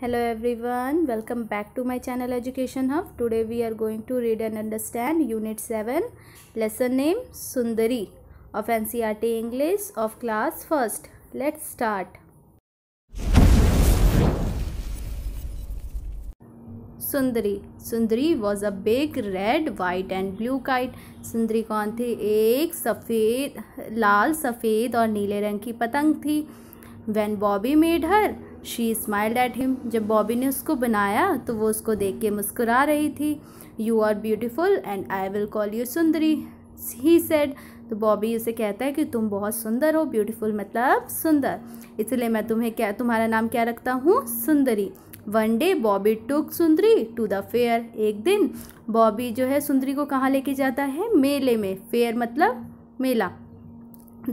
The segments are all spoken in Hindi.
hello everyone welcome back to my channel Education Hub today we are going to read and understand unit seven lesson name Sundari of NCERT English of class first let's start Sundari Sundari was a big red white and blue kite Sundari कौन थी एक सफ़ेद लाल सफ़ेद और नीले रंग की पतंग थी when Bobby made her she smiled at him जब बॉबी ने उसको बनाया तो वो उसको देख के मुस्कुरा रही थी you are beautiful and I will call you Sundari he said तो बॉबी उसे कहता है कि तुम बहुत सुंदर हो ब्यूटीफुल मतलब सुंदर इसलिए मैं तुम्हें क्या तुम्हारा नाम क्या रखता हूँ सुंदरी वन डे बॉबी टुक सुंदरी टू द फेयर एक दिन बॉबी जो है सुंदरी को कहाँ लेके जाता है मेले में फेयर मतलब मेला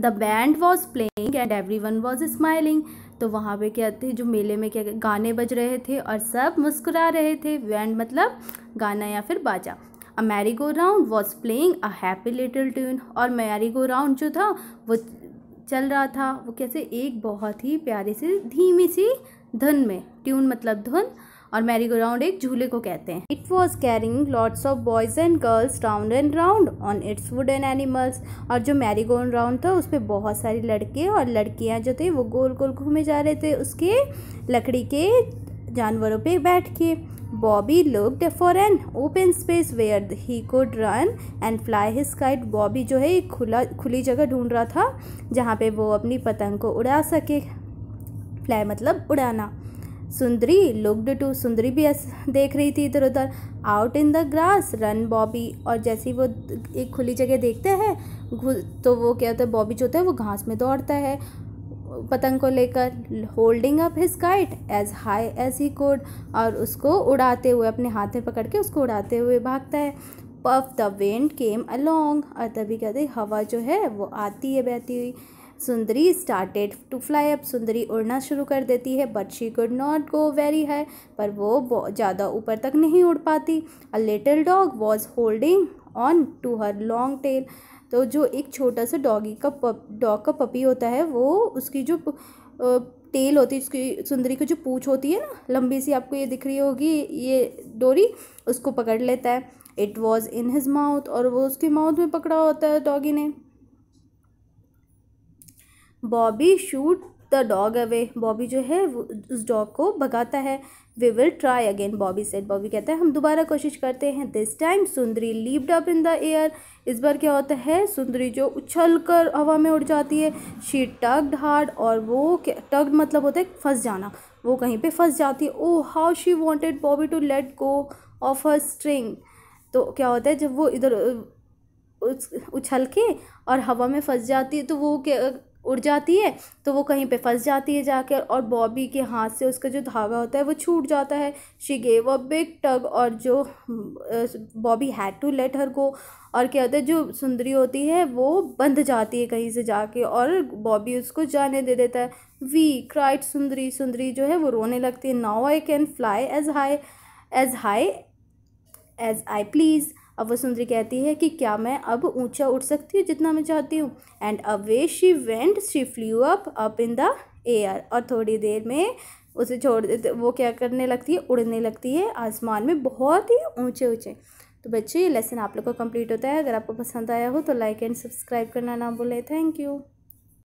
the band was playing and everyone was smiling तो वहाँ पे क्या थे जो मेले में क्या गाने बज रहे थे और सब मुस्कुरा रहे थे बैंड मतलब गाना या फिर बाजा a merry go round was playing a happy little tune और मैरी गो राउंड जो था वो चल रहा था वो कैसे एक बहुत ही प्यारे से धीमी सी धुन में ट्यून मतलब धुन और मैरी गो राउंड एक झूले को कहते हैं it was carrying loads of boys and girls round and round on its wood and animals और जो मैरी गो राउंड था उस पर बहुत सारे लड़के और लड़कियाँ जो थे वो गोल गोल घूमे जा रहे थे उसके लकड़ी के जानवरों पे बैठ के Bobby looked for an open space where he could run and fly his kite Bobby जो है एक खुला खुली जगह ढूंढ रहा था जहाँ पे वो अपनी पतंग को उड़ा सके फ्लाई मतलब उड़ाना सुंदरी लुकड टू सुंदरी भी देख रही थी इधर उधर out in the grass ran Bobby और जैसे ही वो एक खुली जगह देखते हैं तो वो क्या होता है बॉबी जो होता है वो घास में दौड़ता है पतंग को लेकर holding up his kite as high as he could और उसको उड़ाते हुए अपने हाथ में पकड़ के उसको उड़ाते हुए भागता है puff the wind came along और तभी कहते हवा जो है वो आती है बहती हुई सुंदरी स्टार्टेड टू फ्लाई अप सुंदरी उड़ना शुरू कर देती है but she could not go very high पर वो ज़्यादा ऊपर तक नहीं उड़ पाती a little dog was holding on to her long tail तो जो एक छोटा सा डॉगी का पप डॉग का पपी होता है वो उसकी जो टेल होती है उसकी सुंदरी की जो पूछ होती है ना लंबी सी आपको ये दिख रही होगी ये डोरी उसको पकड़ लेता है it was in his mouth और वो उसके माउथ में पकड़ा होता है डॉगी ने Bobby shooed the dog away Bobby जो है उस डॉग को भगाता है we will try again Bobby said Bobby कहता है हम दोबारा कोशिश करते हैं this time Sundari leaped up in the air इस बार क्या होता है सुंदरी जो उछल कर हवा में उड़ जाती है शी टग्ड हार्ड और वो टग्ड मतलब होता है फंस जाना वो कहीं पे फंस जाती है oh how she wanted Bobby to let go of her string तो क्या होता है जब वो इधर उछल के और हवा में फंस जाती है तो वो क्या उड़ जाती है तो वो कहीं पे फंस जाती है जाकर और बॉबी के हाथ से उसका जो धागा होता है वो छूट जाता है she gave a big tug और जो Bobby had to let her go और क्या होता है जो सुंदरी होती है वो बंध जाती है कहीं से जाके और बॉबी उसको जाने दे देता है वी क्राइट सुंदरी सुंदरी जो है वो रोने लगती है now I can fly as high as high as I please अब वह सुंदरी कहती है कि क्या मैं अब ऊंचा उठ सकती हूँ जितना मैं चाहती हूँ and away she went she flew up up in the air और थोड़ी देर में उसे छोड़ देते तो वो क्या करने लगती है उड़ने लगती है आसमान में बहुत ही ऊंचे ऊंचे तो बच्चे ये लेसन आप लोग का कंप्लीट होता है अगर आपको पसंद आया हो तो लाइक एंड सब्सक्राइब करना ना भूलें थैंक यू